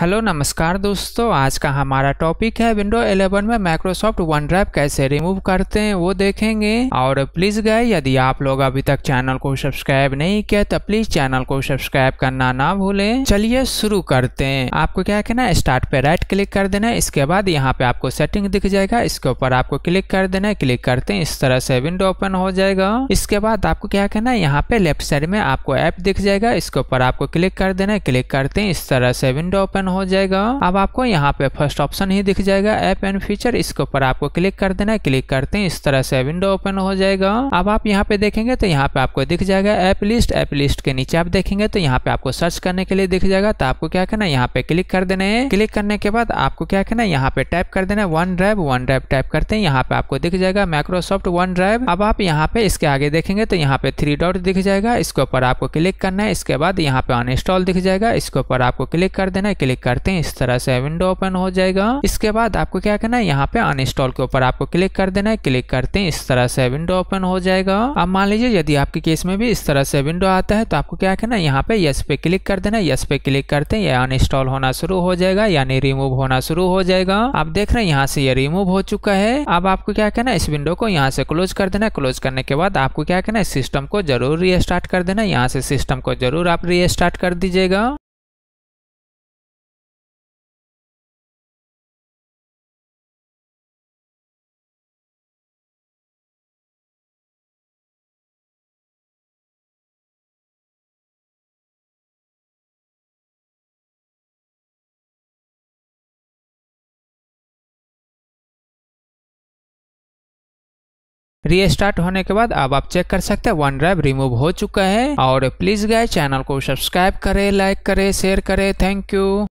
hello नमस्कार दोस्तों आज का हमारा टॉपिक है विंडो 11 में माइक्रोसॉफ्ट वन ड्राइव कैसे रिमूव करते हैं वो देखेंगे और प्लीज गए यदि आप लोग अभी तक चैनल को सब्सक्राइब नहीं किया तो प्लीज चैनल को सब्सक्राइब करना ना भूलें चलिए शुरू करते हैं आपको क्या कहना है स्टार्ट पे राइट क्लिक कर देना है इसके बाद यहाँ पे आपको सेटिंग दिख जाएगा इसके ऊपर आपको क्लिक कर देना है क्लिक करते हैं इस तरह से विंडो ओपन हो जाएगा इसके बाद आपको क्या कहना है यहाँ पे लेफ्ट साइड में आपको ऐप दिख जाएगा इसके ऊपर आपको क्लिक कर देना है क्लिक करते हैं इस तरह से विंडो ओपन हो जाएगा अब आपको यहाँ पे फर्स्ट ऑप्शन ही दिख जाएगा ऐप एंड फीचर इसके ऊपर आपको क्लिक कर देना है क्लिक करते हैं इस तरह से विंडो ओपन हो जाएगा अब आप यहाँ पे देखेंगे तो यहाँ पे आपको दिख जाएगा ऐप लिस्ट ऐप लिस्ट के नीचे आप देखेंगे तो यहाँ पे आपको सर्च करने के लिए दिख जाएगा तो आपको क्या करना है यहाँ पे क्लिक कर देना है क्लिक करने के बाद आपको क्या करना है यहाँ पे टाइप कर देना है OneDrive OneDrive type करते हैं यहाँ पे आपको दिख जाएगा माइक्रोसॉफ्ट वन ड्राइव अब आप यहाँ पे इसके आगे देखेंगे तो यहाँ पे थ्री डॉट दिख जाएगा इसके ऊपर आपको क्लिक करना है इसके बाद यहाँ पे अनइंस्टॉल दिख जाएगा इसके ऊपर आपको क्लिक कर देना है क्लिक क्लिक करते हैं इस तरह से विंडो ओपन हो जाएगा इसके बाद आपको क्या करना है यहाँ पे अनइंस्टॉल के ऊपर आपको क्लिक कर देना है क्लिक करते हैं इस तरह से विंडो ओपन हो जाएगा अब मान लीजिए यदि आपके केस में भी इस तरह से विंडो आता है तो आपको क्या करना है यहाँ पे यस पे क्लिक कर देना यस पे क्लिक करते हैं अन अनइंस्टॉल होना शुरू हो जाएगा यानी रिमूव होना शुरू हो जाएगा आप देख रहे हैं यहाँ से ये रिमूव हो चुका है अब आपको क्या कहना है इस विंडो को यहाँ से क्लोज कर देना क्लोज करने के बाद आपको क्या कहना है सिस्टम को जरूर रिस्टार्ट कर देना यहाँ से सिस्टम को जरूर आप रिस्टार्ट कर दीजिएगा रीस्टार्ट होने के बाद अब आप चेक कर सकते हैं वन ड्राइव रिमूव हो चुका है और प्लीज गए चैनल को सब्सक्राइब करें लाइक करें शेयर करें थैंक यू